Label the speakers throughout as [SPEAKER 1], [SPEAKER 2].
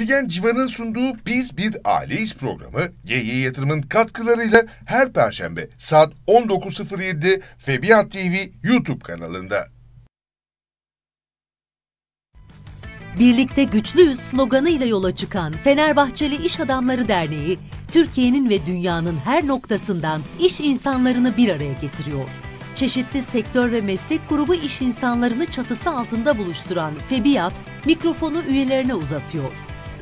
[SPEAKER 1] Figen Civan'ın sunduğu Biz Bir Aileyiz programı GY Yatırım'ın katkılarıyla her perşembe saat 19.07 Febiyat TV YouTube kanalında.
[SPEAKER 2] Birlikte güçlüyüz sloganıyla yola çıkan Fenerbahçeli İş Adamları Derneği, Türkiye'nin ve dünyanın her noktasından iş insanlarını bir araya getiriyor. Çeşitli sektör ve meslek grubu iş insanlarını çatısı altında buluşturan Febiyat, mikrofonu üyelerine uzatıyor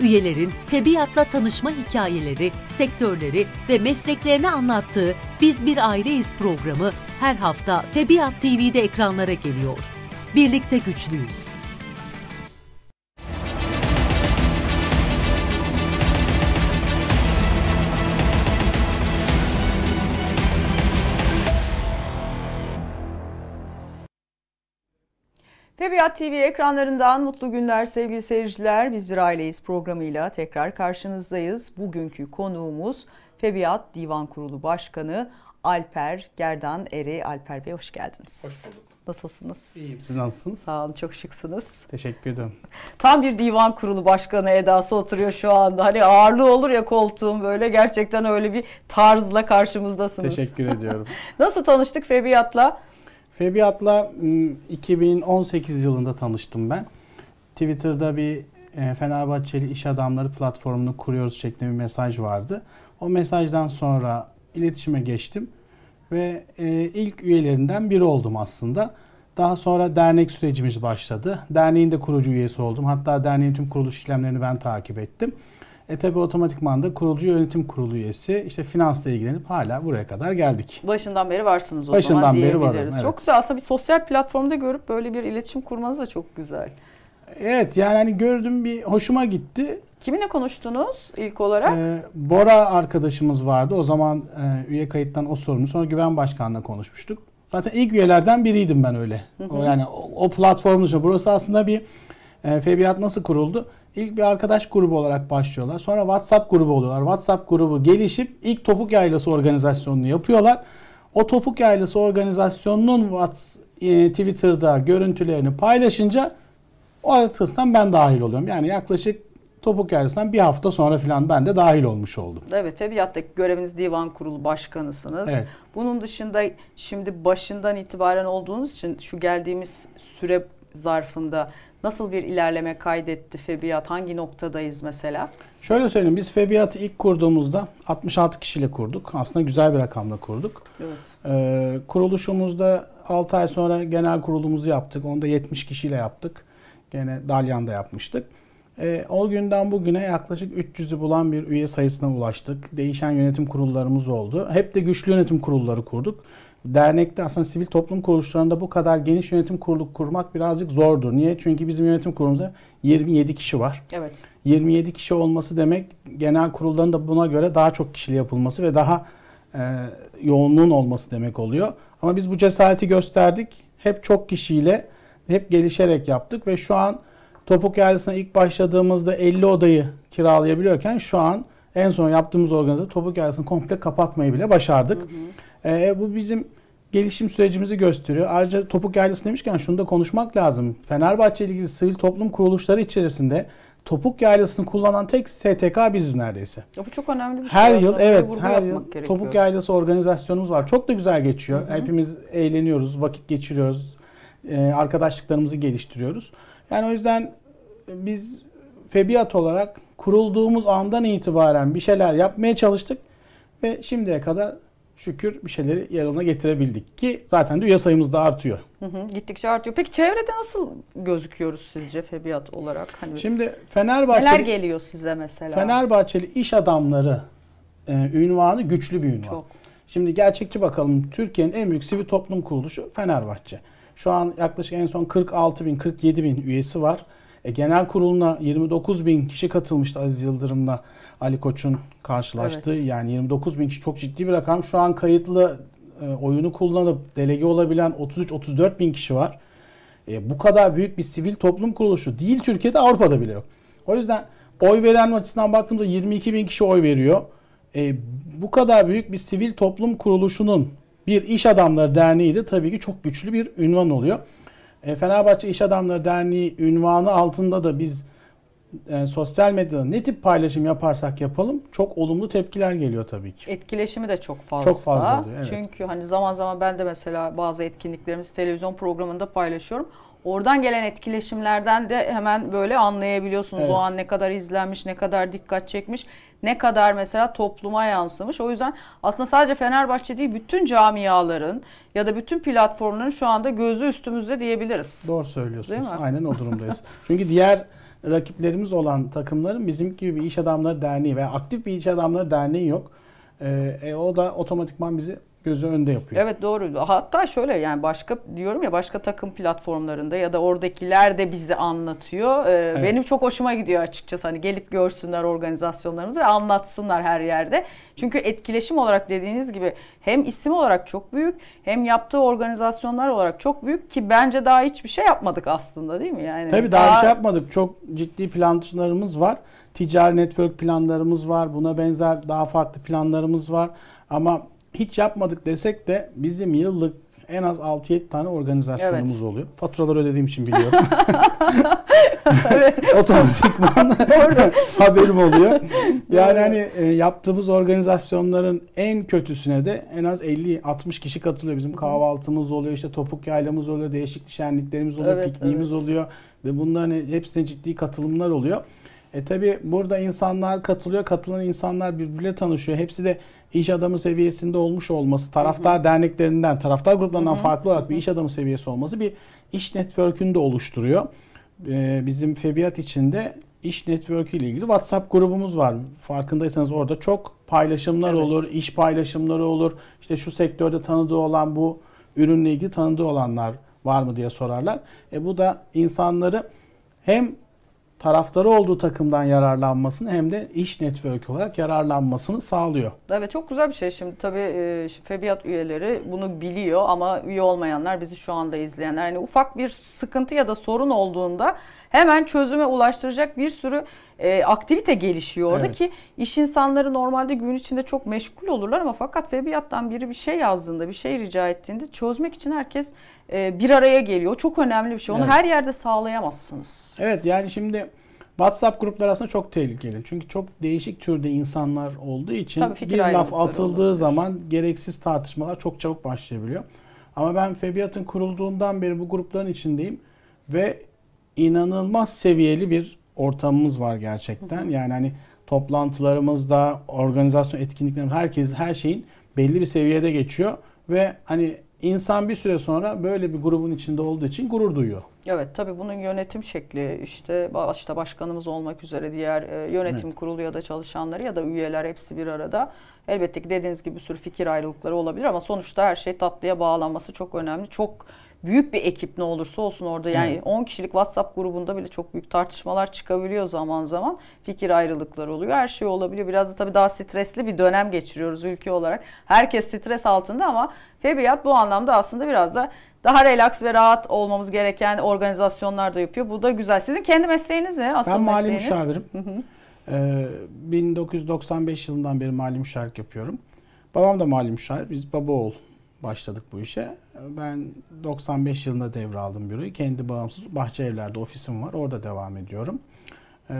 [SPEAKER 2] üyelerin tabiatla tanışma hikayeleri, sektörleri ve mesleklerini anlattığı Biz Bir Aileyiz programı her hafta Tebiat TV'de ekranlara geliyor. Birlikte güçlüyüz.
[SPEAKER 3] Edebiyat TV ekranlarından mutlu günler sevgili seyirciler. Biz bir aileyiz programıyla tekrar karşınızdayız. Bugünkü konuğumuz Febiyat Divan Kurulu Başkanı Alper Gerdan Eri. Alper Bey hoş geldiniz. Hoş bulduk. Nasılsınız? İyiyim. Siz nasılsınız? Sağ olun. Çok şıksınız.
[SPEAKER 1] Teşekkür ederim.
[SPEAKER 3] Tam bir divan kurulu başkanı edası oturuyor şu anda. Hani ağırlığı olur ya koltuğum böyle. Gerçekten öyle bir tarzla karşımızdasınız. Teşekkür ediyorum. Nasıl tanıştık Febiyat'la?
[SPEAKER 1] Febiat'la 2018 ıı, yılında tanıştım ben. Twitter'da bir e, Fenerbahçeli iş adamları platformunu kuruyoruz şeklinde bir mesaj vardı. O mesajdan sonra iletişime geçtim ve e, ilk üyelerinden biri oldum aslında. Daha sonra dernek sürecimiz başladı. Derneğin de kurucu üyesi oldum. Hatta derneğin tüm kuruluş işlemlerini ben takip ettim. E tabi otomatikman da kurulcu yönetim kurulu üyesi işte finansla ilgilenip hala buraya kadar geldik.
[SPEAKER 3] Başından beri varsınız o Başından zaman diyebiliriz. Beri varım, evet. Çok güzel aslında bir sosyal platformda görüp böyle bir iletişim kurmanız da çok güzel. Evet yani hani gördüm bir hoşuma gitti. Kiminle konuştunuz ilk olarak? Ee, Bora
[SPEAKER 1] arkadaşımız vardı. O zaman e, üye kayıttan o sorumlu. Sonra Güven Başkan'la konuşmuştuk. Zaten ilk üyelerden biriydim ben öyle. Hı hı. O, yani o, o platformun dışında. Burası aslında bir e, Febiyat nasıl kuruldu? İlk bir arkadaş grubu olarak başlıyorlar. Sonra WhatsApp grubu oluyorlar. WhatsApp grubu gelişip ilk topuk yaylası organizasyonunu yapıyorlar. O topuk yaylası organizasyonunun e, Twitter'da görüntülerini paylaşınca o arasından ben dahil oluyorum. Yani yaklaşık topuk yaylasından bir hafta sonra filan ben de dahil olmuş oldum.
[SPEAKER 3] Evet tabiattaki göreviniz divan kurulu başkanısınız. Evet. Bunun dışında şimdi başından itibaren olduğunuz için şu geldiğimiz süre zarfında nasıl bir ilerleme kaydetti Febiyat? Hangi noktadayız mesela?
[SPEAKER 1] Şöyle söyleyeyim biz Febiyat'ı ilk kurduğumuzda 66 kişiyle kurduk. Aslında güzel bir rakamla kurduk. Evet. Ee, kuruluşumuzda 6 ay sonra genel kurulumuzu yaptık. Onu da 70 kişiyle yaptık. Gene Dalyan'da yapmıştık. E, o günden bugüne yaklaşık 300'ü bulan bir üye sayısına ulaştık. Değişen yönetim kurullarımız oldu. Hep de güçlü yönetim kurulları kurduk dernekte aslında sivil toplum kuruluşlarında bu kadar geniş yönetim kurulu kurmak birazcık zordur. Niye? Çünkü bizim yönetim kurulumuzda 27 kişi var. Evet. 27 kişi olması demek genel kurulların da buna göre daha çok kişili yapılması ve daha e, yoğunluğun olması demek oluyor. Ama biz bu cesareti gösterdik. Hep çok kişiyle hep gelişerek yaptık ve şu an Topuk Yaylası'na ilk başladığımızda 50 odayı kiralayabiliyorken şu an en son yaptığımız organizasyon Topuk Yaylası'nı komple kapatmayı bile başardık. Hı hı. E, bu bizim gelişim sürecimizi gösteriyor. Ayrıca topuk yaylası demişken şunu da konuşmak lazım. Fenerbahçe ile ilgili sivil toplum kuruluşları içerisinde topuk yaylasını kullanan tek STK biziz neredeyse.
[SPEAKER 3] Ya bu çok önemli bir şey. Her yıl evet her yıl gerekiyor. topuk
[SPEAKER 1] yaylası organizasyonumuz var. Çok da güzel geçiyor. Hı hı. Hepimiz eğleniyoruz, vakit geçiriyoruz. Ee, arkadaşlıklarımızı geliştiriyoruz. Yani o yüzden biz febiyat olarak kurulduğumuz andan itibaren bir şeyler yapmaya çalıştık ve şimdiye kadar şükür bir şeyleri yarına getirebildik ki zaten de üye sayımız da artıyor.
[SPEAKER 3] Hı hı, gittikçe artıyor. Peki çevrede nasıl gözüküyoruz sizce febiyat olarak? Hani Şimdi Fenerbahçe neler geliyor size mesela?
[SPEAKER 1] Fenerbahçeli iş adamları e, ünvanı güçlü bir ünvan. Çok. Şimdi gerçekçi bakalım Türkiye'nin en büyük sivil toplum kuruluşu Fenerbahçe. Şu an yaklaşık en son 46 bin 47 bin üyesi var. E, genel kuruluna 29 bin kişi katılmıştı Aziz Yıldırım'la Ali Koç'un karşılaştığı. Evet. Yani 29 bin kişi çok ciddi bir rakam. Şu an kayıtlı e, oyunu kullanıp delege olabilen 33-34 bin kişi var. E, bu kadar büyük bir sivil toplum kuruluşu değil Türkiye'de Avrupa'da bile yok. O yüzden oy veren açısından baktığımda 22 bin kişi oy veriyor. E, bu kadar büyük bir sivil toplum kuruluşunun bir iş adamları derneği de tabii ki çok güçlü bir ünvan oluyor. E, Fenerbahçe İş Adamları Derneği ünvanı altında da biz e, sosyal medyada ne tip paylaşım yaparsak yapalım çok olumlu tepkiler geliyor tabii ki.
[SPEAKER 3] Etkileşimi de çok fazla. Çok fazla oluyor evet. Çünkü hani zaman zaman ben de mesela bazı etkinliklerimizi televizyon programında paylaşıyorum. Oradan gelen etkileşimlerden de hemen böyle anlayabiliyorsunuz evet. o an ne kadar izlenmiş, ne kadar dikkat çekmiş ne kadar mesela topluma yansımış. O yüzden aslında sadece Fenerbahçe değil bütün camiaların ya da bütün platformların şu anda gözü üstümüzde diyebiliriz.
[SPEAKER 1] Doğru söylüyorsunuz. Aynen o durumdayız. Çünkü diğer rakiplerimiz olan takımların bizim gibi bir iş adamları derneği veya aktif bir iş adamları derneği yok. ee, e, o da otomatikman bizi gözü önde yapıyor.
[SPEAKER 3] Evet doğru. Hatta şöyle yani başka diyorum ya başka takım platformlarında ya da oradakiler de bizi anlatıyor. Ee, evet. Benim çok hoşuma gidiyor açıkçası. Hani gelip görsünler organizasyonlarımızı ve anlatsınlar her yerde. Çünkü etkileşim olarak dediğiniz gibi hem isim olarak çok büyük hem yaptığı organizasyonlar olarak çok büyük ki bence daha hiçbir şey yapmadık aslında değil mi? Yani Tabii daha, daha bir şey
[SPEAKER 1] yapmadık. Çok ciddi planlarımız var. Ticari network planlarımız var. Buna benzer daha farklı planlarımız var. Ama hiç yapmadık desek de bizim yıllık en az 6-7 tane organizasyonumuz evet. oluyor. Faturaları ödediğim için biliyorum. Otomatikman haberim oluyor. Yani hani e, yaptığımız organizasyonların en kötüsüne de en az 50-60 kişi katılıyor. Bizim kahvaltımız oluyor, işte topuk yaylamız oluyor, değişik şenliklerimiz oluyor, evet, pikniğimiz evet. oluyor. Ve bunların hani hepsine ciddi katılımlar oluyor. E tabi burada insanlar katılıyor, katılan insanlar birbirle tanışıyor. Hepsi de iş adamı seviyesinde olmuş olması, taraftar Hı-hı. derneklerinden, taraftar gruplarından Hı-hı. farklı olarak bir iş adamı seviyesi olması bir iş network'ünü de oluşturuyor. Ee, bizim Febiyat içinde iş network ile ilgili WhatsApp grubumuz var. Farkındaysanız orada çok paylaşımlar evet. olur, iş paylaşımları olur. İşte şu sektörde tanıdığı olan bu ürünle ilgili tanıdığı olanlar var mı diye sorarlar. E bu da insanları hem taraftarı olduğu takımdan yararlanmasını hem de iş network olarak yararlanmasını sağlıyor.
[SPEAKER 3] Evet çok güzel bir şey. Şimdi tabii e, Febiyat üyeleri bunu biliyor ama üye olmayanlar bizi şu anda izleyenler. Yani ufak bir sıkıntı ya da sorun olduğunda hemen çözüme ulaştıracak bir sürü e, aktivite gelişiyor orada evet. ki iş insanları normalde gün içinde çok meşgul olurlar ama fakat Febiyat'tan biri bir şey yazdığında bir şey rica ettiğinde çözmek için herkes e, bir araya geliyor. Çok önemli bir şey. Onu evet. her yerde sağlayamazsınız. Evet yani
[SPEAKER 1] şimdi WhatsApp grupları aslında çok tehlikeli. Çünkü çok değişik türde insanlar olduğu için Tabii bir laf atıldığı olabilir. zaman gereksiz tartışmalar çok çabuk başlayabiliyor. Ama ben Febiyat'ın kurulduğundan beri bu grupların içindeyim ve inanılmaz seviyeli bir ortamımız var gerçekten. Hı hı. Yani hani toplantılarımızda, organizasyon etkinliklerimiz herkes her şeyin belli bir seviyede geçiyor ve hani İnsan bir süre sonra böyle bir grubun içinde olduğu için gurur duyuyor.
[SPEAKER 3] Evet tabii bunun yönetim şekli işte başta başkanımız olmak üzere diğer e, yönetim evet. kurulu ya da çalışanları ya da üyeler hepsi bir arada. Elbette ki dediğiniz gibi bir sürü fikir ayrılıkları olabilir ama sonuçta her şey tatlıya bağlanması çok önemli. Çok büyük bir ekip ne olursa olsun orada yani evet. 10 kişilik WhatsApp grubunda bile çok büyük tartışmalar çıkabiliyor zaman zaman. Fikir ayrılıkları oluyor. Her şey olabiliyor. Biraz da tabii daha stresli bir dönem geçiriyoruz ülke olarak. Herkes stres altında ama Febiyat bu anlamda aslında biraz da daha relax ve rahat olmamız gereken organizasyonlar da yapıyor. Bu da güzel. Sizin kendi mesleğiniz ne? Asıl ben mali mesleğiniz?
[SPEAKER 1] müşavirim. Ee, 1995 yılından beri mali müşavirlik yapıyorum. Babam da mali müşavir. Biz baba oğul başladık bu işe. Ben 95 yılında devraldım büroyu. Kendi bağımsız bahçe evlerde ofisim var. Orada devam ediyorum. Ee,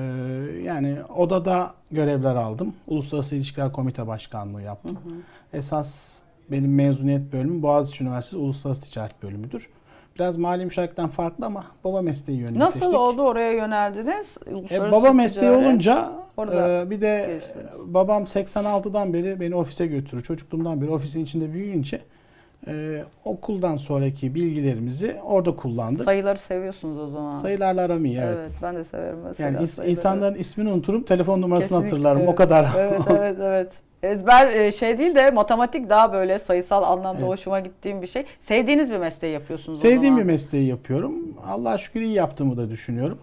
[SPEAKER 1] yani odada görevler aldım. Uluslararası İlişkiler Komite Başkanlığı yaptım. Hı hı. Esas benim mezuniyet bölümüm Boğaziçi Üniversitesi Uluslararası Ticaret Bölümüdür. Biraz mali müşavirlikten farklı ama baba mesleği yönünü Nasıl seçtik.
[SPEAKER 3] oldu oraya yöneldiniz?
[SPEAKER 2] E, baba mesleği olunca
[SPEAKER 1] e, bir de geçtiniz. babam 86'dan beri beni ofise götürür. Çocukluğumdan beri ofisin içinde büyüyünce e, okuldan sonraki bilgilerimizi orada kullandık.
[SPEAKER 3] Sayıları seviyorsunuz o zaman. Sayılarla
[SPEAKER 1] aram evet. Evet
[SPEAKER 3] ben de severim mesela. Yani is,
[SPEAKER 1] insanların ismini unuturum telefon numarasını Kesinlikle, hatırlarım o kadar. Evet evet
[SPEAKER 3] evet. Ezber e, şey değil de matematik daha böyle sayısal anlamda evet. hoşuma gittiğim bir şey. Sevdiğiniz bir mesleği yapıyorsunuz Sevdiğim o zaman.
[SPEAKER 1] bir mesleği yapıyorum. Allah'a şükür iyi yaptığımı da düşünüyorum.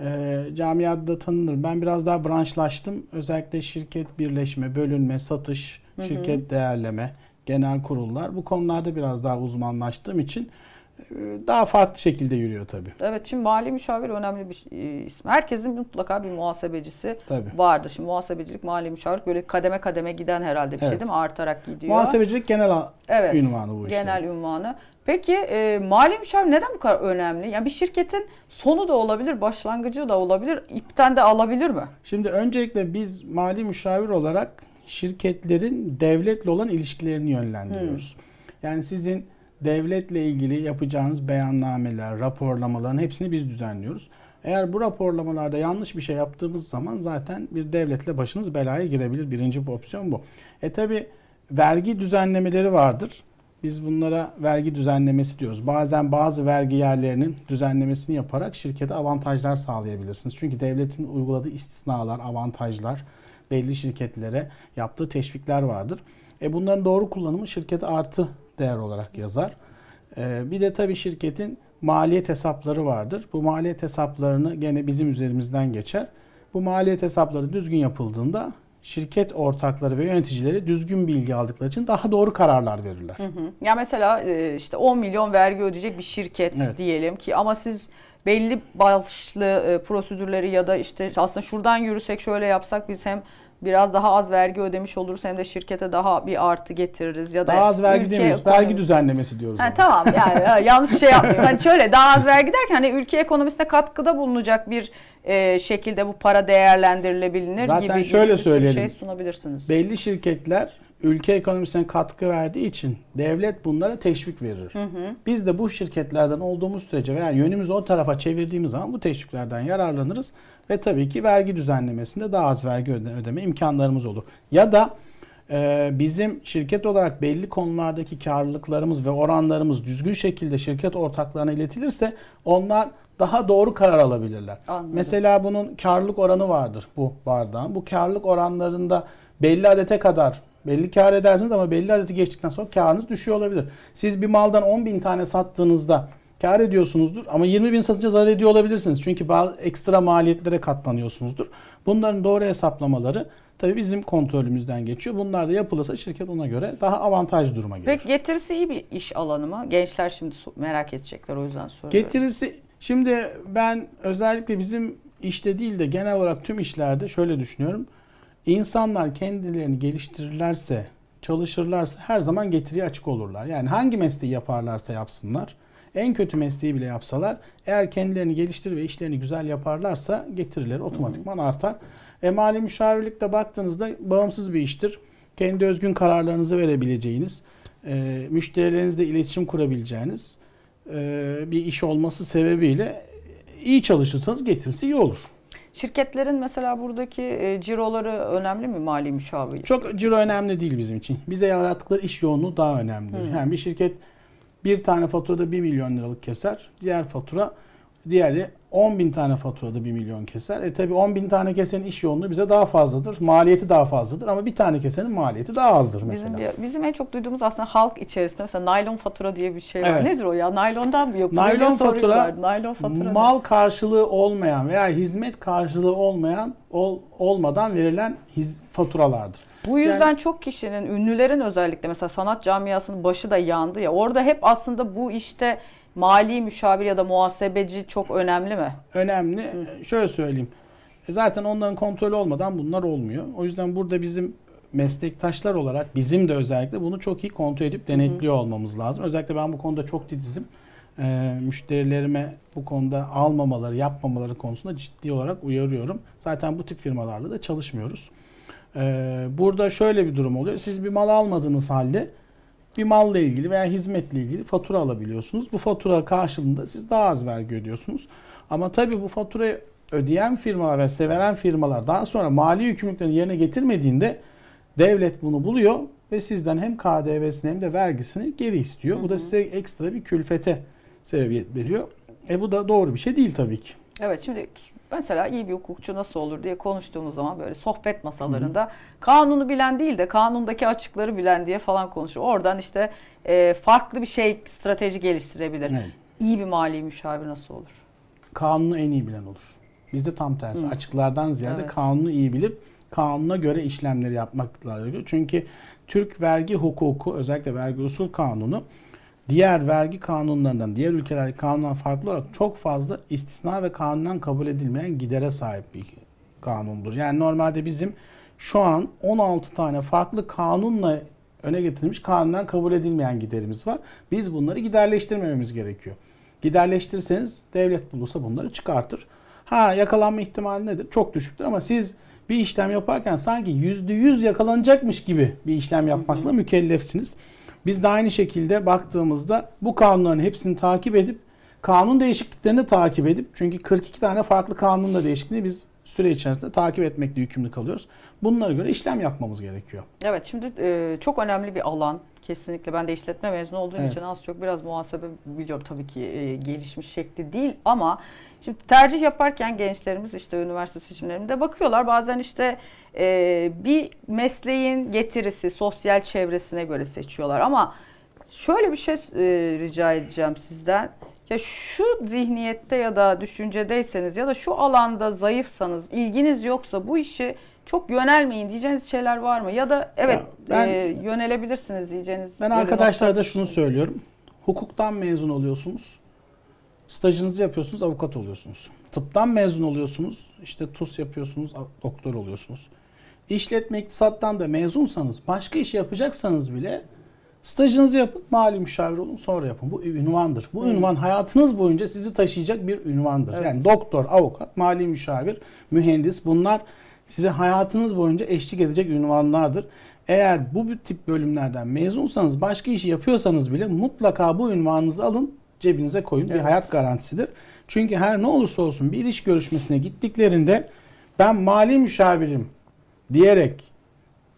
[SPEAKER 1] E, camiada tanınır. Ben biraz daha branşlaştım. Özellikle şirket birleşme, bölünme, satış, Hı-hı. şirket değerleme, genel kurullar. Bu konularda biraz daha uzmanlaştığım için e, daha farklı şekilde yürüyor tabii.
[SPEAKER 3] Evet şimdi mali müşavir önemli bir şey, e, isim. Herkesin mutlaka bir muhasebecisi tabii. vardır. Şimdi muhasebecilik, mali müşavirlik böyle kademe kademe giden herhalde bir şey, evet. şey değil mi? Artarak gidiyor. Muhasebecilik
[SPEAKER 1] genel evet, ünvanı bu işte.
[SPEAKER 3] Genel ünvanı. Peki e, mali müşavir neden bu kadar önemli? Yani bir şirketin sonu da olabilir, başlangıcı da olabilir, İpten de alabilir mi?
[SPEAKER 1] Şimdi öncelikle biz mali müşavir olarak şirketlerin devletle olan ilişkilerini yönlendiriyoruz. Hmm. Yani sizin devletle ilgili yapacağınız beyannameler, raporlamaların hepsini biz düzenliyoruz. Eğer bu raporlamalarda yanlış bir şey yaptığımız zaman zaten bir devletle başınız belaya girebilir. Birinci bir opsiyon bu. E tabi vergi düzenlemeleri vardır. Biz bunlara vergi düzenlemesi diyoruz. Bazen bazı vergi yerlerinin düzenlemesini yaparak şirkete avantajlar sağlayabilirsiniz. Çünkü devletin uyguladığı istisnalar, avantajlar belli şirketlere yaptığı teşvikler vardır. E bunların doğru kullanımı şirkete artı değer olarak yazar. E bir de tabii şirketin maliyet hesapları vardır. Bu maliyet hesaplarını gene bizim üzerimizden geçer. Bu maliyet hesapları düzgün yapıldığında şirket ortakları ve yöneticileri düzgün bilgi aldıkları için daha doğru kararlar verirler.
[SPEAKER 3] Hı hı. Ya mesela e, işte 10 milyon vergi ödeyecek bir şirket evet. diyelim ki ama siz belli başlı e, prosedürleri ya da işte aslında şuradan yürüsek şöyle yapsak biz hem biraz daha az vergi ödemiş oluruz hem de şirkete daha bir artı getiririz ya da daha az vergi demiyoruz.
[SPEAKER 1] Vergi düzenlemesi diyoruz. Ha,
[SPEAKER 3] Tamam yani yanlış şey yapmıyorum. Hani şöyle daha az vergi derken hani ülke ekonomisine katkıda bulunacak bir e, şekilde bu para değerlendirilebilir Zaten gibi. Zaten şöyle şey söyleyelim.
[SPEAKER 1] Belli şirketler ülke ekonomisine katkı verdiği için devlet bunlara teşvik verir.
[SPEAKER 3] Hı
[SPEAKER 2] hı.
[SPEAKER 1] Biz de bu şirketlerden olduğumuz sürece veya yönümüzü o tarafa çevirdiğimiz zaman bu teşviklerden yararlanırız ve tabii ki vergi düzenlemesinde daha az vergi ödeme imkanlarımız olur. Ya da e, bizim şirket olarak belli konulardaki karlılıklarımız ve oranlarımız düzgün şekilde şirket ortaklarına iletilirse onlar daha doğru karar alabilirler. Anladım. Mesela bunun karlılık oranı vardır bu bardağın. Bu karlılık oranlarında belli adete kadar Belli kar edersiniz ama belli adeti geçtikten sonra karınız düşüyor olabilir. Siz bir maldan 10 bin tane sattığınızda kar ediyorsunuzdur ama 20 bin satınca zarar ediyor olabilirsiniz. Çünkü bazı ekstra maliyetlere katlanıyorsunuzdur. Bunların doğru hesaplamaları tabii bizim kontrolümüzden geçiyor. Bunlar da yapılırsa şirket ona göre daha avantajlı duruma gelir.
[SPEAKER 3] Peki getirisi iyi bir iş alanı mı? Gençler şimdi merak edecekler o yüzden soruyorum.
[SPEAKER 1] Getirisi şimdi ben özellikle bizim işte değil de genel olarak tüm işlerde şöyle düşünüyorum. İnsanlar kendilerini geliştirirlerse, çalışırlarsa her zaman getiriye açık olurlar. Yani hangi mesleği yaparlarsa yapsınlar, en kötü mesleği bile yapsalar eğer kendilerini geliştir ve işlerini güzel yaparlarsa getirileri otomatikman artar. E mali müşavirlikte baktığınızda bağımsız bir iştir. Kendi özgün kararlarınızı verebileceğiniz, e, müşterilerinizle iletişim kurabileceğiniz e, bir iş olması sebebiyle iyi çalışırsanız getirisi iyi olur.
[SPEAKER 3] Şirketlerin mesela buradaki e, ciroları önemli mi mali müşavir?
[SPEAKER 1] Çok ciro önemli değil bizim için. Bize yarattıkları iş yoğunluğu daha önemli. Hı. Hmm. Yani bir şirket bir tane faturada 1 milyon liralık keser. Diğer fatura diğeri 10 bin tane faturada 1 milyon keser. E tabi 10 bin tane kesenin iş yoğunluğu bize daha fazladır. Maliyeti daha fazladır ama bir tane kesenin maliyeti daha azdır mesela.
[SPEAKER 3] Bizim, diyor, bizim en çok duyduğumuz aslında halk içerisinde mesela naylon fatura diye bir şey var. Evet. Nedir o ya? Naylondan mı yapılıyor? Naylon fatura, naylon fatura mal
[SPEAKER 1] ne? karşılığı olmayan veya hizmet karşılığı olmayan ol, olmadan verilen hiz, faturalardır. Bu yüzden
[SPEAKER 3] yani, çok kişinin, ünlülerin özellikle mesela sanat camiasının başı da yandı ya. Orada hep aslında bu işte mali müşavir ya da muhasebeci çok önemli mi?
[SPEAKER 1] Önemli. Hı. E, şöyle söyleyeyim. E, zaten onların kontrolü olmadan bunlar olmuyor. O yüzden burada bizim meslektaşlar olarak bizim de özellikle bunu çok iyi kontrol edip denetliyor Hı. olmamız lazım. Özellikle ben bu konuda çok titizim. E, müşterilerime bu konuda almamaları, yapmamaları konusunda ciddi olarak uyarıyorum. Zaten bu tip firmalarla da çalışmıyoruz. E, burada şöyle bir durum oluyor. Siz bir mal almadığınız halde bir malla ilgili veya hizmetle ilgili fatura alabiliyorsunuz. Bu fatura karşılığında siz daha az vergi ödüyorsunuz. Ama tabii bu faturayı ödeyen firmalar ve severen firmalar daha sonra mali yükümlülüklerini yerine getirmediğinde devlet bunu buluyor ve sizden hem KDV'sini hem de vergisini geri istiyor. Hı hı. Bu da size ekstra bir külfete sebebiyet veriyor. E bu da doğru bir şey değil tabii ki.
[SPEAKER 3] Evet şimdi Mesela iyi bir hukukçu nasıl olur diye konuştuğumuz zaman böyle sohbet masalarında kanunu bilen değil de kanundaki açıkları bilen diye falan konuşur. Oradan işte e, farklı bir şey strateji geliştirebilir. Evet. İyi bir mali müşavir nasıl olur?
[SPEAKER 1] Kanunu en iyi bilen olur. Bizde tam tersi. Hı. Açıklardan ziyade evet. kanunu iyi bilip kanuna göre işlemleri yapmak gerekiyor. Çünkü Türk vergi hukuku özellikle vergi usul kanunu diğer vergi kanunlarından, diğer ülkeler kanundan farklı olarak çok fazla istisna ve kanundan kabul edilmeyen gidere sahip bir kanundur. Yani normalde bizim şu an 16 tane farklı kanunla öne getirilmiş kanundan kabul edilmeyen giderimiz var. Biz bunları giderleştirmememiz gerekiyor. Giderleştirirseniz devlet bulursa bunları çıkartır. Ha yakalanma ihtimali nedir? Çok düşüktür ama siz bir işlem yaparken sanki %100 yakalanacakmış gibi bir işlem yapmakla mükellefsiniz. Biz de aynı şekilde baktığımızda bu kanunların hepsini takip edip kanun değişikliklerini takip edip çünkü 42 tane farklı kanun değişikliği biz süre içerisinde takip etmekle yükümlü kalıyoruz. Bunlara göre işlem yapmamız gerekiyor.
[SPEAKER 3] Evet şimdi e, çok önemli bir alan kesinlikle. Ben de işletme mezunu olduğum evet. için az çok biraz muhasebe biliyorum tabii ki e, gelişmiş şekli değil ama Şimdi tercih yaparken gençlerimiz işte üniversite seçimlerinde bakıyorlar. Bazen işte e, bir mesleğin getirisi sosyal çevresine göre seçiyorlar. Ama şöyle bir şey e, rica edeceğim sizden. Ya şu zihniyette ya da düşüncedeyseniz ya da şu alanda zayıfsanız, ilginiz yoksa bu işi çok yönelmeyin diyeceğiniz şeyler var mı? Ya da evet ya ben, e, yönelebilirsiniz diyeceğiniz. Ben arkadaşlara
[SPEAKER 1] da şunu söylüyorum. Hukuktan mezun oluyorsunuz Stajınızı yapıyorsunuz, avukat oluyorsunuz. Tıptan mezun oluyorsunuz, işte TUS yapıyorsunuz, doktor oluyorsunuz. İşletme iktisattan da mezunsanız, başka iş yapacaksanız bile stajınızı yapın, mali müşavir olun, sonra yapın. Bu ünvandır. Bu ünvan hayatınız boyunca sizi taşıyacak bir ünvandır. Evet. Yani doktor, avukat, mali müşavir, mühendis bunlar size hayatınız boyunca eşlik edecek ünvanlardır. Eğer bu tip bölümlerden mezunsanız, başka işi yapıyorsanız bile mutlaka bu ünvanınızı alın, cebinize koyun. Evet. Bir hayat garantisidir. Çünkü her ne olursa olsun bir iş görüşmesine gittiklerinde ben mali müşavirim diyerek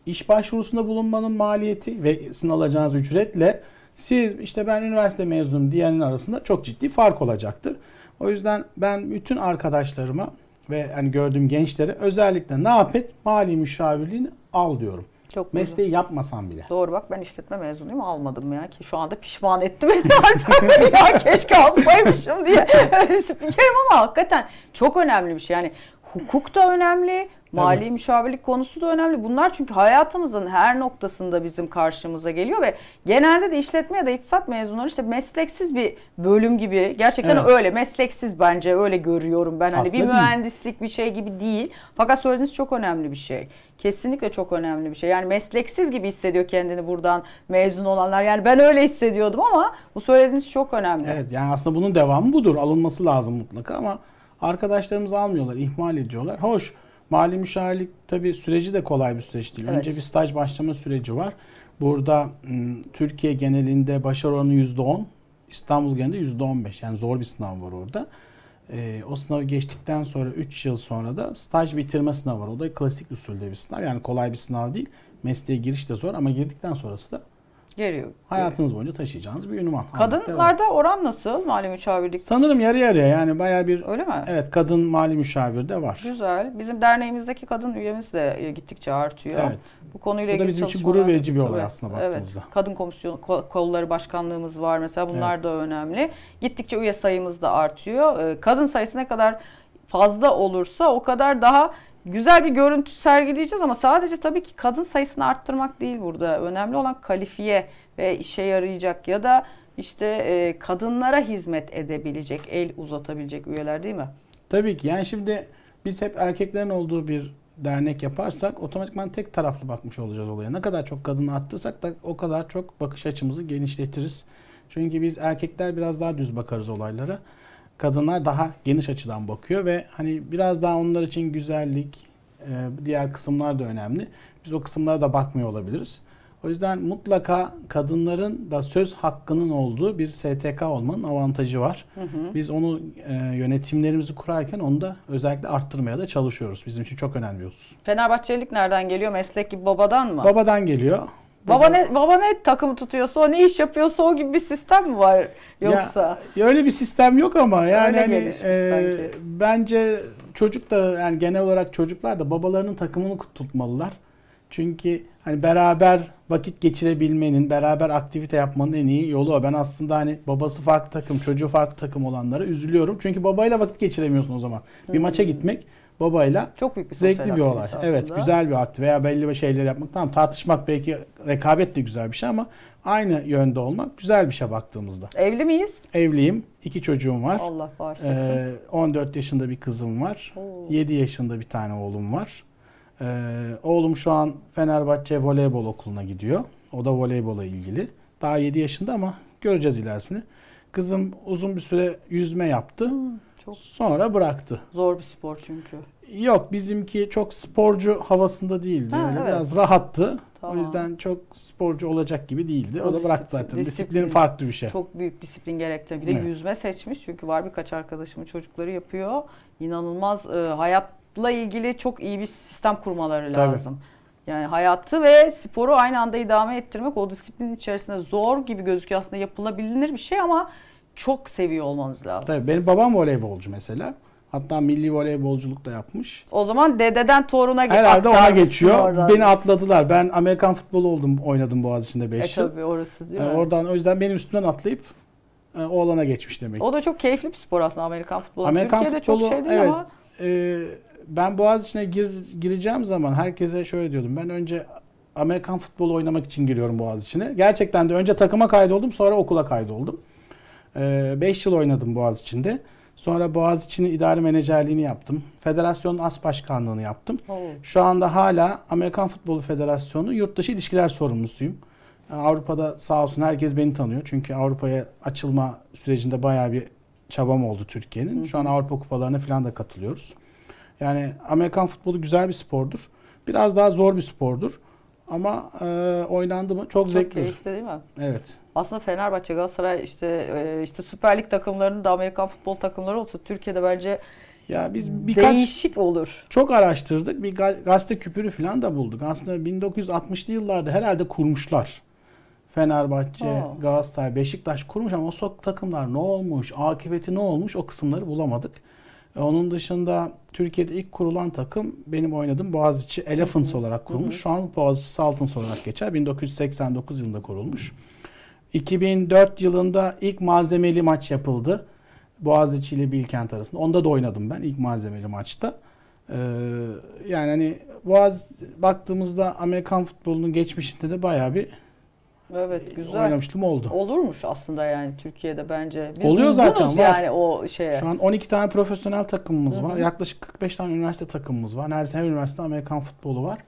[SPEAKER 1] iş başvurusunda bulunmanın maliyeti ve sizin alacağınız ücretle siz işte ben üniversite mezunum diyenin arasında çok ciddi fark olacaktır. O yüzden ben bütün arkadaşlarıma ve hani gördüğüm gençlere özellikle ne yap et mali müşavirliğini al diyorum. Çok Mesleği uzun. yapmasan
[SPEAKER 3] bile. Doğru bak ben işletme mezunuyum almadım ya ki şu anda pişman ettim ya keşke almaymışım diye spikerim ama hakikaten çok önemli bir şey. Yani hukuk da önemli, mali Tabii. müşavirlik konusu da önemli. Bunlar çünkü hayatımızın her noktasında bizim karşımıza geliyor ve genelde de işletme ya da iktisat mezunları işte mesleksiz bir bölüm gibi. Gerçekten evet. öyle mesleksiz bence öyle görüyorum ben. Hani Aslında bir mühendislik bir şey gibi değil. Fakat söylediğiniz çok önemli bir şey kesinlikle çok önemli bir şey. Yani mesleksiz gibi hissediyor kendini buradan mezun olanlar. Yani ben öyle hissediyordum ama bu söylediğiniz çok önemli. Evet
[SPEAKER 1] yani aslında bunun devamı budur. Alınması lazım mutlaka ama arkadaşlarımız almıyorlar, ihmal ediyorlar. Hoş mali müşavirlik tabii süreci de kolay bir süreç değil. Evet. Önce bir staj başlama süreci var. Burada Türkiye genelinde başarı oranı %10, İstanbul genelinde %15. Yani zor bir sınav var orada. E, o sınavı geçtikten sonra 3 yıl sonra da staj bitirme sınavı var. O da klasik usulde bir sınav. Yani kolay bir sınav değil. Mesleğe giriş de zor ama girdikten sonrası da
[SPEAKER 3] geliyor. Hayatınız
[SPEAKER 1] boyunca taşıyacağınız bir ünvan.
[SPEAKER 3] Kadınlarda var. oran nasıl mali müşavirlik? Sanırım yarı yarıya
[SPEAKER 1] yani bayağı bir... Öyle mi? Evet kadın mali müşavir de var.
[SPEAKER 3] Güzel. Bizim derneğimizdeki kadın üyemiz de e, gittikçe artıyor. Evet. Bu konuyla ilgili Bu da bizim için gurur verici bir olay aslında baktığımızda. Evet. Kadın komisyon kolları başkanlığımız var mesela bunlar evet. da önemli. Gittikçe üye sayımız da artıyor. E, kadın sayısı ne kadar fazla olursa o kadar daha güzel bir görüntü sergileyeceğiz ama sadece tabii ki kadın sayısını arttırmak değil burada. Önemli olan kalifiye ve işe yarayacak ya da işte e, kadınlara hizmet edebilecek, el uzatabilecek üyeler değil mi?
[SPEAKER 1] Tabii ki. Yani şimdi biz hep erkeklerin olduğu bir dernek yaparsak otomatikman tek taraflı bakmış olacağız olaya. Ne kadar çok kadını arttırsak da o kadar çok bakış açımızı genişletiriz. Çünkü biz erkekler biraz daha düz bakarız olaylara kadınlar daha geniş açıdan bakıyor ve hani biraz daha onlar için güzellik, e, diğer kısımlar da önemli. Biz o kısımlara da bakmıyor olabiliriz. O yüzden mutlaka kadınların da söz hakkının olduğu bir STK olmanın avantajı var. Hı hı. Biz onu e, yönetimlerimizi kurarken onu da özellikle arttırmaya da çalışıyoruz. Bizim için çok önemli bir husus.
[SPEAKER 3] Fenerbahçelilik nereden geliyor? Meslek gibi babadan mı? Babadan geliyor. Baba ne, baba ne takımı tutuyorsa o ne iş yapıyorsa o gibi bir sistem mi var yoksa?
[SPEAKER 1] Ya, öyle bir sistem yok ama yani hani, e, bence çocuk da yani genel olarak çocuklar da babalarının takımını tutmalılar. Çünkü hani beraber vakit geçirebilmenin, beraber aktivite yapmanın en iyi yolu o. Ben aslında hani babası farklı takım, çocuğu farklı takım olanlara üzülüyorum. Çünkü babayla vakit geçiremiyorsun o zaman. Bir maça hmm. gitmek babayla çok büyük bir zevkli bir olay. Aslında. Evet güzel bir aktif veya belli bir şeyler yapmak. Tamam tartışmak belki rekabet de güzel bir şey ama aynı yönde olmak güzel bir şey baktığımızda. Evli miyiz? Evliyim. İki çocuğum var. Allah bağışlasın. Ee, 14 yaşında bir kızım var. Oo. 7 yaşında bir tane oğlum var. Ee, oğlum şu an Fenerbahçe voleybol okuluna gidiyor. O da voleybola ilgili. Daha 7 yaşında ama göreceğiz ilerisini. Kızım uzun bir süre yüzme yaptı. Hmm. Çok Sonra bıraktı.
[SPEAKER 3] Zor bir spor çünkü.
[SPEAKER 1] Yok bizimki çok sporcu havasında değildi. Ha, evet. Biraz rahattı. Tamam. O yüzden çok sporcu olacak gibi değildi. O, o da bıraktı zaten. Disiplin, disiplin farklı bir şey.
[SPEAKER 3] Çok büyük disiplin gerekti. Bir de evet. yüzme seçmiş. Çünkü var birkaç arkadaşımın çocukları yapıyor. İnanılmaz e, hayatla ilgili çok iyi bir sistem kurmaları lazım. Tabii. lazım. Yani hayatı ve sporu aynı anda idame ettirmek o disiplin içerisinde zor gibi gözüküyor. Aslında yapılabilir bir şey ama çok seviyor olmanız lazım. Tabii
[SPEAKER 1] benim babam voleybolcu mesela. Hatta milli voleybolculuk da yapmış.
[SPEAKER 3] O zaman dededen toruna Herhalde ona geçiyor. Oradan. Beni
[SPEAKER 1] atladılar. Ben Amerikan futbolu oldum, oynadım Boğaziçi'nde 5 e yıl. E tabii orası diyor. Yani e, oradan o yüzden benim üstümden atlayıp e, o geçmiş
[SPEAKER 2] demek.
[SPEAKER 3] O da çok keyifli bir spor aslında Amerikan futbolu. Amerikan Türkiye'de futbolu, çok şey değil evet, ama.
[SPEAKER 1] E, ben Boğaziçi'ne gir, gireceğim zaman herkese şöyle diyordum. Ben önce Amerikan futbolu oynamak için giriyorum Boğaziçi'ne. Gerçekten de önce takıma kaydoldum sonra okula kaydoldum. 5 ee, yıl oynadım Boğaz içinde. Sonra Boğaz için idari menajerliğini yaptım. Federasyonun as başkanlığını yaptım. Şu anda hala Amerikan Futbolu Federasyonu yurtdışı ilişkiler sorumlusuyum. Ee, Avrupa'da sağ olsun herkes beni tanıyor. Çünkü Avrupa'ya açılma sürecinde bayağı bir çabam oldu Türkiye'nin. Şu an Avrupa kupalarına falan da katılıyoruz. Yani Amerikan futbolu güzel bir spordur. Biraz daha zor bir spordur. Ama e, oynandı mı çok, zevkli. Çok keyifli değil mi? Evet.
[SPEAKER 3] Aslında Fenerbahçe, Galatasaray işte e, işte Süper Lig takımlarının da Amerikan futbol takımları olsa Türkiye'de bence
[SPEAKER 1] ya biz hmm, birkaç değişik olur. Çok araştırdık. Bir gazete küpürü falan da bulduk. Aslında 1960'lı yıllarda herhalde kurmuşlar. Fenerbahçe, ha. Galatasaray, Beşiktaş kurmuş ama o sok takımlar ne olmuş, akıbeti ne olmuş o kısımları bulamadık. E, onun dışında Türkiye'de ilk kurulan takım benim oynadığım Boğaziçi Elephants olarak kurulmuş. Şu an Boğaziçi Saltons olarak geçer. 1989 yılında kurulmuş. 2004 yılında ilk malzemeli maç yapıldı. Boğaziçi ile Bilkent arasında. Onda da oynadım ben ilk malzemeli maçta. Ee, yani hani Boğaz baktığımızda Amerikan futbolunun geçmişinde de bayağı bir
[SPEAKER 3] Evet ee, güzel. Oynamıştım oldu. Olurmuş aslında yani Türkiye'de bence. Biz Oluyor zaten var. yani o şeye. Şu an
[SPEAKER 1] 12 tane profesyonel takımımız Hı-hı. var. Yaklaşık 45 tane üniversite takımımız var. Neredeyse her üniversitede Amerikan futbolu var.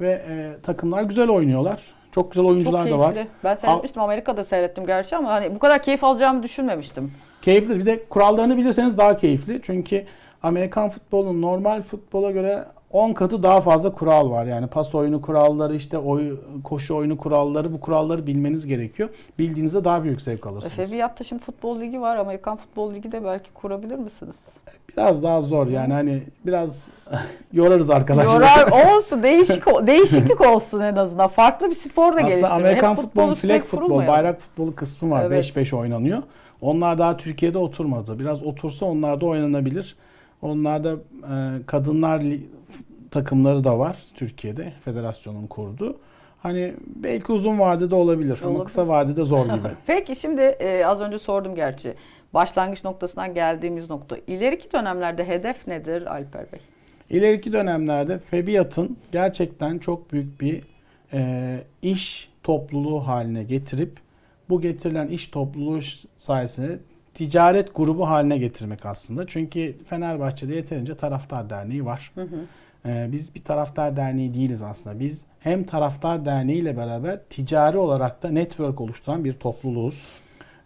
[SPEAKER 1] Ve e, takımlar güzel oynuyorlar. Çok güzel oyuncular Çok da var.
[SPEAKER 3] Ben seyretmiştim Amerika'da seyrettim gerçi ama hani bu kadar keyif alacağımı düşünmemiştim.
[SPEAKER 1] Keyifli. Bir de kurallarını bilirseniz daha keyifli. Çünkü Amerikan futbolunun normal futbola göre 10 katı daha fazla kural var. Yani pas oyunu kuralları, işte oy, koşu oyunu kuralları bu kuralları bilmeniz gerekiyor. Bildiğinizde daha büyük zevk alırsınız.
[SPEAKER 3] Edebiyatta şimdi futbol ligi var. Amerikan futbol ligi de belki kurabilir misiniz?
[SPEAKER 1] Biraz daha zor yani hani biraz yorarız arkadaşlar. Yorar
[SPEAKER 3] olsun değişik değişiklik olsun en azından. Farklı bir spor da gelişsin. Aslında Amerikan futbolu flag futbol,
[SPEAKER 1] bayrak futbolu kısmı var. 5-5 evet. oynanıyor. Onlar daha Türkiye'de oturmadı. Biraz otursa onlar da oynanabilir. Onlarda e, kadınlar takımları da var Türkiye'de federasyonun kurduğu. Hani belki uzun vadede olabilir, olabilir. ama kısa vadede zor gibi.
[SPEAKER 3] Peki şimdi e, az önce sordum gerçi. Başlangıç noktasından geldiğimiz nokta. İleriki dönemlerde hedef nedir Alper Bey?
[SPEAKER 1] İleriki dönemlerde Febiyat'ın gerçekten çok büyük bir e, iş topluluğu haline getirip bu getirilen iş topluluğu sayesinde ticaret grubu haline getirmek aslında. Çünkü Fenerbahçe'de yeterince taraftar derneği var. Hı hı. Ee, biz bir taraftar derneği değiliz aslında. Biz hem taraftar derneği ile beraber ticari olarak da network oluşturan bir topluluğuz.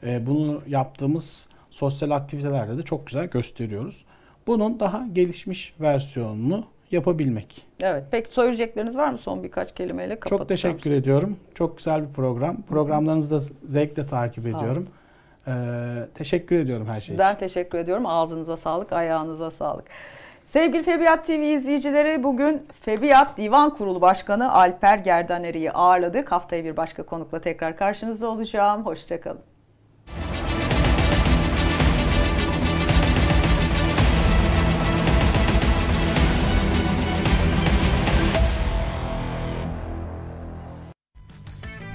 [SPEAKER 1] Ee, bunu yaptığımız sosyal aktivitelerde de çok güzel gösteriyoruz. Bunun daha gelişmiş versiyonunu yapabilmek.
[SPEAKER 3] Evet. Peki söyleyecekleriniz var mı son birkaç kelimeyle?
[SPEAKER 1] Çok teşekkür ediyorum. Çok güzel bir program. Programlarınızı da zevkle takip Sağ ediyorum. Olun. Ee, teşekkür ediyorum her şey için.
[SPEAKER 3] Ben teşekkür ediyorum. Ağzınıza sağlık, ayağınıza sağlık. Sevgili Febiyat TV izleyicileri bugün Febiyat Divan Kurulu Başkanı Alper Gerdaneri'yi ağırladık. Haftaya bir başka konukla tekrar karşınızda olacağım. Hoşçakalın.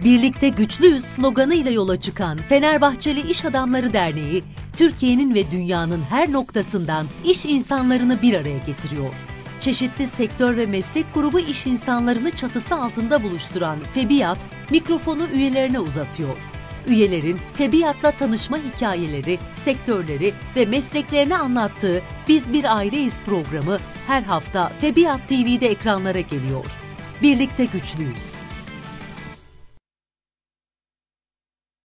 [SPEAKER 2] Birlikte güçlüyüz sloganıyla yola çıkan Fenerbahçeli İş Adamları Derneği, Türkiye'nin ve dünyanın her noktasından iş insanlarını bir araya getiriyor. Çeşitli sektör ve meslek grubu iş insanlarını çatısı altında buluşturan Febiyat, mikrofonu üyelerine uzatıyor. Üyelerin Febiyat'la tanışma hikayeleri, sektörleri ve mesleklerini anlattığı Biz Bir Aileyiz programı her hafta Febiyat TV'de ekranlara geliyor. Birlikte güçlüyüz.